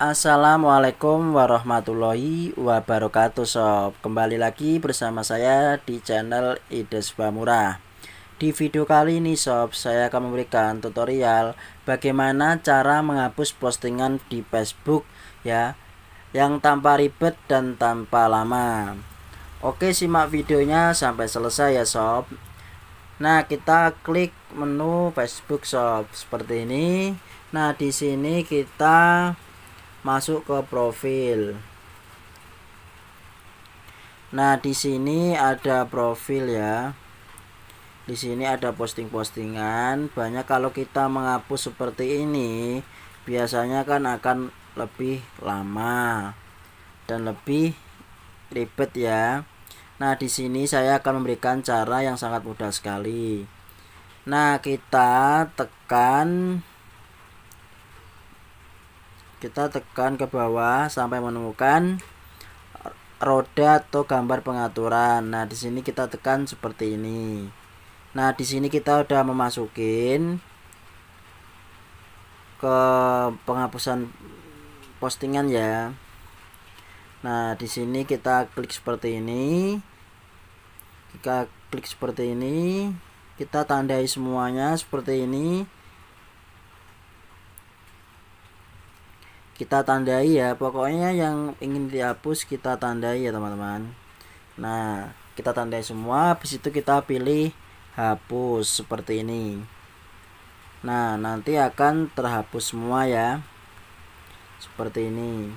Assalamualaikum warahmatullahi wabarakatuh sob Kembali lagi bersama saya di channel Ides murah. Di video kali ini sob saya akan memberikan tutorial Bagaimana cara menghapus postingan di Facebook ya Yang tanpa ribet dan tanpa lama Oke simak videonya sampai selesai ya sob Nah, kita klik menu Facebook sob, seperti ini. Nah, di sini kita masuk ke profil. Nah, di sini ada profil ya. Di sini ada posting-postingan. Banyak kalau kita menghapus seperti ini, biasanya kan akan lebih lama dan lebih ribet ya. Nah, di sini saya akan memberikan cara yang sangat mudah sekali. Nah, kita tekan kita tekan ke bawah sampai menemukan roda atau gambar pengaturan nah di sini kita tekan seperti ini nah di sini kita sudah memasukin ke penghapusan postingan ya nah di sini kita klik seperti ini kita klik seperti ini kita tandai semuanya seperti ini kita tandai ya pokoknya yang ingin dihapus kita tandai ya teman-teman nah kita tandai semua habis itu kita pilih hapus seperti ini nah nanti akan terhapus semua ya seperti ini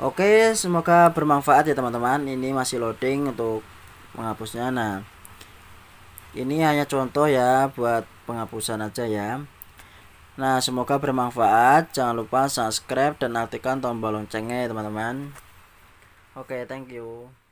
Oke, semoga bermanfaat ya teman-teman. Ini masih loading untuk menghapusnya. Nah, ini hanya contoh ya buat penghapusan aja ya nah semoga bermanfaat jangan lupa subscribe dan aktifkan tombol loncengnya ya, teman-teman oke okay, thank you